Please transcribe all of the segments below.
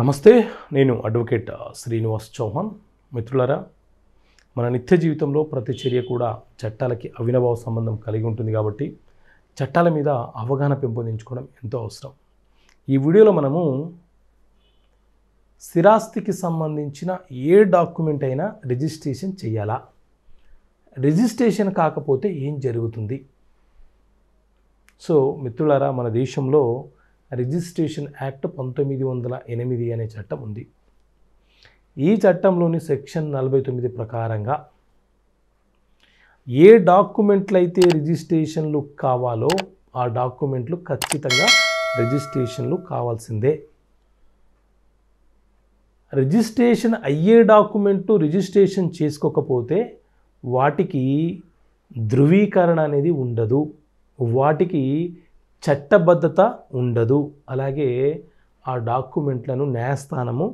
నమస్తే నేను అడ్వకేట్ శ్రీనివాస్ చౌహాన్ మిత్రులరా మన నిత్య జీవితంలో ప్రతి చర్య కూడా చట్టాలకి అవినభావ సంబంధం కలిగి ఉంటుంది కాబట్టి చట్టాల మీద అవగాహన పెంపొందించుకోవడం ఎంతో అవసరం ఈ వీడియోలో మనము స్థిరాస్తికి సంబంధించిన ఏ డాక్యుమెంట్ అయినా రిజిస్ట్రేషన్ చేయాలా రిజిస్ట్రేషన్ కాకపోతే ఏం జరుగుతుంది సో మిత్రులారా మన దేశంలో రిజిస్ట్రేషన్ యాక్ట్ పంతొమ్మిది వందల ఎనిమిది అనే చట్టం ఉంది ఈ చట్టంలోని సెక్షన్ నలభై తొమ్మిది ప్రకారంగా ఏ డాక్యుమెంట్లు అయితే రిజిస్ట్రేషన్లు కావాలో ఆ డాక్యుమెంట్లు ఖచ్చితంగా రిజిస్ట్రేషన్లు కావాల్సిందే రిజిస్ట్రేషన్ అయ్యే డాక్యుమెంట్లు రిజిస్ట్రేషన్ చేసుకోకపోతే వాటికి ధృవీకరణ అనేది ఉండదు వాటికి చట్టబద్ధత ఉండదు అలాగే ఆ డాక్యుమెంట్లను న్యాయస్థానము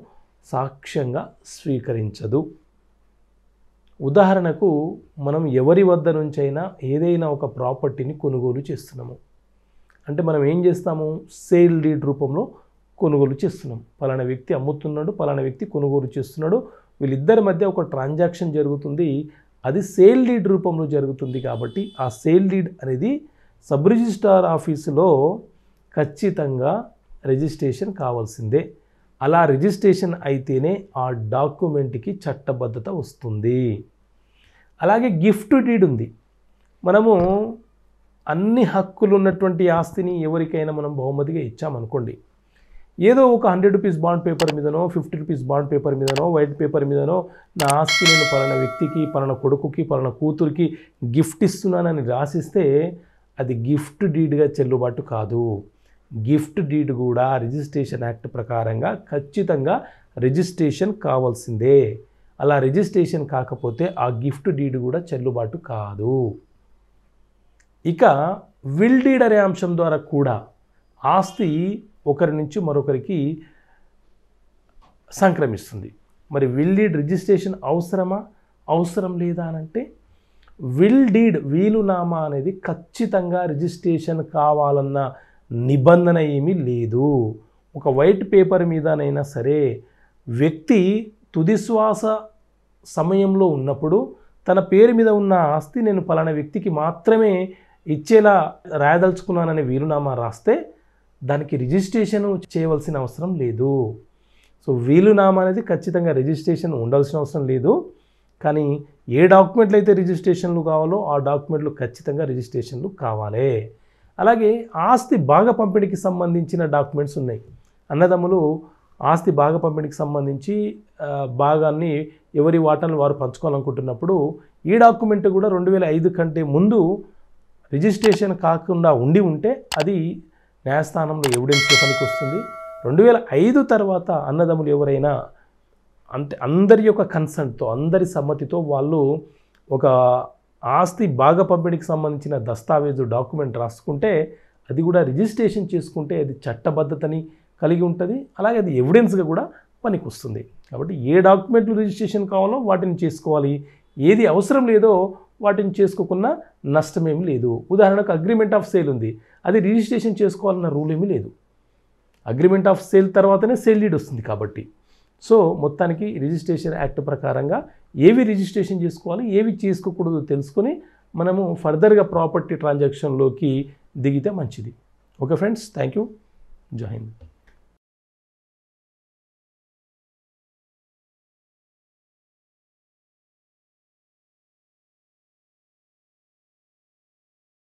సాక్ష్యంగా స్వీకరించదు ఉదాహరణకు మనం ఎవరి వద్ద నుంచైనా ఏదైనా ఒక ప్రాపర్టీని కొనుగోలు చేస్తున్నాము అంటే మనం ఏం చేస్తాము సేల్ డీడ్ రూపంలో కొనుగోలు చేస్తున్నాం పలానా వ్యక్తి అమ్ముతున్నాడు పలానా వ్యక్తి కొనుగోలు చేస్తున్నాడు వీళ్ళిద్దరి మధ్య ఒక ట్రాన్సాక్షన్ జరుగుతుంది అది సేల్ డీడ్ రూపంలో జరుగుతుంది కాబట్టి ఆ సేల్ డీడ్ అనేది సబ్ రిజిస్ట్రార్ ఆఫీసులో ఖచ్చితంగా రిజిస్ట్రేషన్ కావాల్సిందే అలా రిజిస్ట్రేషన్ అయితేనే ఆ డాక్యుమెంట్కి చట్టబద్ధత వస్తుంది అలాగే గిఫ్ట్ డీడ్ ఉంది మనము అన్ని హక్కులు ఉన్నటువంటి ఆస్తిని ఎవరికైనా మనం బహుమతిగా ఇచ్చామనుకోండి ఏదో ఒక హండ్రెడ్ రూపీస్ బాండ్ పేపర్ మీదనో ఫిఫ్టీ రూపీస్ బాండ్ పేపర్ మీదనో వైట్ పేపర్ మీదనో నా ఆస్తి నేను పలానా వ్యక్తికి పలానా కొడుకుకి పలానా కూతురికి గిఫ్ట్ ఇస్తున్నానని రాసిస్తే అది గిఫ్ట్ డీడ్గా చెల్లుబాటు కాదు గిఫ్ట్ డీడ్ కూడా రిజిస్ట్రేషన్ యాక్ట్ ప్రకారంగా ఖచ్చితంగా రిజిస్ట్రేషన్ కావాల్సిందే అలా రిజిస్ట్రేషన్ కాకపోతే ఆ గిఫ్ట్ డీడ్ కూడా చెల్లుబాటు కాదు ఇక విల్ డీడ్ అనే అంశం ద్వారా కూడా ఆస్తి ఒకరి నుంచి మరొకరికి సంక్రమిస్తుంది మరి విల్ డీడ్ రిజిస్ట్రేషన్ అవసరమా అవసరం లేదా అని అంటే విల్ డీడ్ వీలునామా అనేది ఖచ్చితంగా రిజిస్ట్రేషన్ కావాలన్న నిబంధన ఏమీ లేదు ఒక వైట్ పేపర్ మీదనైనా సరే వ్యక్తి తుదిశ్వాస సమయంలో ఉన్నప్పుడు తన పేరు మీద ఉన్న ఆస్తి నేను పలానా వ్యక్తికి మాత్రమే ఇచ్చేలా రాయదలుచుకున్నాననే వీలునామా రాస్తే దానికి రిజిస్ట్రేషన్ చేయవలసిన అవసరం లేదు సో వీలునామా అనేది ఖచ్చితంగా రిజిస్ట్రేషన్ ఉండాల్సిన అవసరం లేదు కానీ ఏ డాక్యుమెంట్లు అయితే రిజిస్ట్రేషన్లు కావాలో ఆ డాక్యుమెంట్లు ఖచ్చితంగా రిజిస్ట్రేషన్లు కావాలి అలాగే ఆస్తి బాగా పంపిణీకి సంబంధించిన డాక్యుమెంట్స్ ఉన్నాయి అన్నదమ్ములు ఆస్తి బాగా పంపిణీకి సంబంధించి భాగాన్ని ఎవరి వాటాను వారు పంచుకోవాలనుకుంటున్నప్పుడు ఈ డాక్యుమెంట్ కూడా రెండు వేల ఐదు కంటే ముందు రిజిస్ట్రేషన్ కాకుండా ఉండి ఉంటే అది న్యాయస్థానంలో ఎవిడెన్స్ పనికి వస్తుంది రెండు వేల ఐదు తర్వాత అన్నదమ్ములు ఎవరైనా అంతే అందరి యొక్క కన్సెంట్తో అందరి సమ్మతితో వాళ్ళు ఒక ఆస్తి బాగా పంపిణీకి సంబంధించిన దస్తావేజు డాక్యుమెంట్ రాసుకుంటే అది కూడా రిజిస్ట్రేషన్ చేసుకుంటే అది చట్టబద్ధతని కలిగి ఉంటుంది అలాగే అది ఎవిడెన్స్గా కూడా పనికి వస్తుంది కాబట్టి ఏ డాక్యుమెంట్లు రిజిస్ట్రేషన్ కావాలో వాటిని చేసుకోవాలి ఏది అవసరం లేదో వాటిని చేసుకోకుండా నష్టమేమి లేదు ఉదాహరణకు అగ్రిమెంట్ ఆఫ్ సేల్ ఉంది అది రిజిస్ట్రేషన్ చేసుకోవాలన్న రూల్ ఏమీ లేదు అగ్రిమెంట్ ఆఫ్ సేల్ తర్వాతనే సేల్ లీడ్ వస్తుంది కాబట్టి సో మొత్తానికి రిజిస్ట్రేషన్ యాక్ట్ ప్రకారంగా ఏవి రిజిస్ట్రేషన్ చేసుకోవాలి ఏవి చేసుకోకూడదు తెలుసుకొని మనము ఫర్దర్గా ప్రాపర్టీ ట్రాన్సాక్షన్లోకి దిగితే మంచిది okay friends thank you join